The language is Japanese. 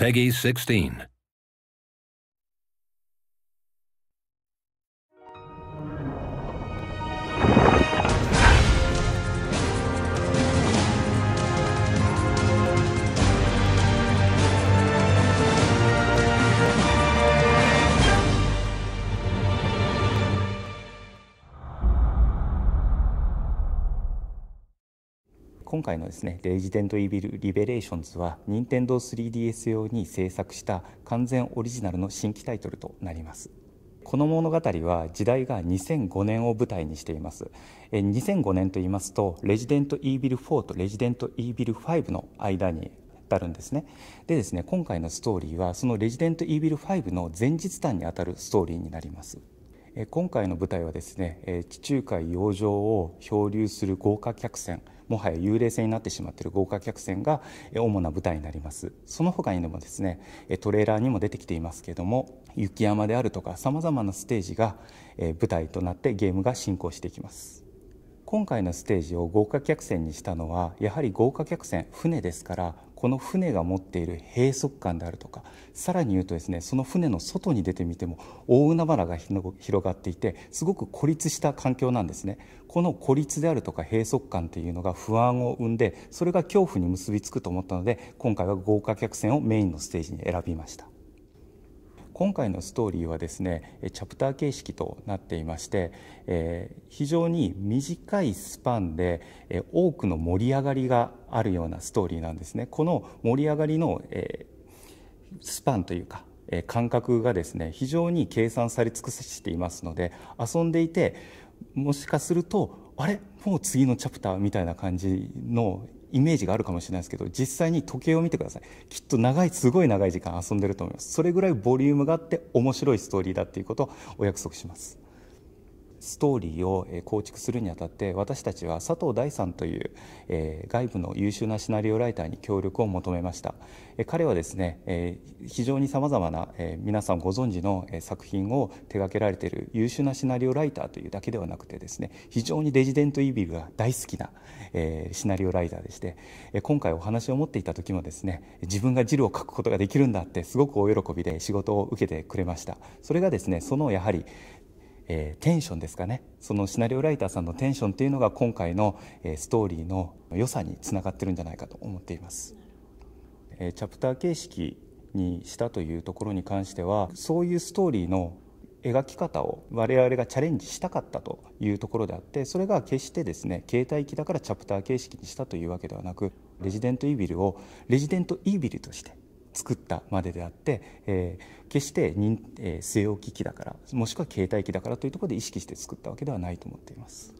Peggy 16. 今回のですね「レジデント・イビル・リベレーションズ」は任天堂 3DS 用に制作した完全オリジナルの新規タイトルとなります。この物語は時代が2005年を舞台にしています2005年と言いますとレジデント・イービル4とレジデント・イービル5の間にたるんですねでですね今回のストーリーはそのレジデント・イービル5の前日譚にあたるストーリーになります今回の舞台はですね地中海洋上を漂流する豪華客船もはや幽霊船になってしまっている豪華客船が主な舞台になりますその他にもですねトレーラーにも出てきていますけれども雪山であるとかさまざまなステージが舞台となってゲームが進行していきます今回のステージを豪華客船にしたのはやはり豪華客船船ですからこの船が持っている閉塞感であるとかさらに言うとですねその船の外に出てみても大海原が広がっていてすごく孤立した環境なんですねこの孤立であるとか閉塞感というのが不安を生んでそれが恐怖に結びつくと思ったので今回は豪華客船をメインのステージに選びました。今回のストーリーはですねチャプター形式となっていまして、えー、非常に短いスパンで、えー、多くの盛り上がりがあるようなストーリーなんですね。この盛り上がりの、えー、スパンというかえ感覚がですね非常に計算され尽くしていますので遊んでいてもしかするとあれもう次のチャプターみたいな感じのイメージがあるかもしれないですけど実際に時計を見てくださいきっと長いすごい長い時間遊んでると思いますそれぐらいボリュームがあって面白いストーリーだっていうことをお約束しますストーリーを構築するにあたって私たちは佐藤大さんという、え外部の優秀なシナリオライターに協力を求めました、え彼はですね、え非常にさまざまな、え皆さんご存知の作品を手掛けられている優秀なシナリオライターというだけではなくてですね非常にデジデントイビルが大好きな、えシナリオライターでして、え今回お話を持っていた時もですね自分がジルを書くことができるんだってすごくお喜びで仕事を受けてくれましたそれがですねそのやはりえー、テンションですかねそのシナリオライターさんのテンションっていうのが今回の、えー、ストーリーの良さにつながってるんじゃないかと思っています。えー、チャプター形式にしたというところに関してはそういうストーリーの描き方を我々がチャレンジしたかったというところであってそれが決してですね携帯機だからチャプター形式にしたというわけではなくレジデントイービルをレジデントイービルとして作ったまでであって、えー、決してに、えー、据え置き機だからもしくは携帯機だからというところで意識して作ったわけではないと思っています。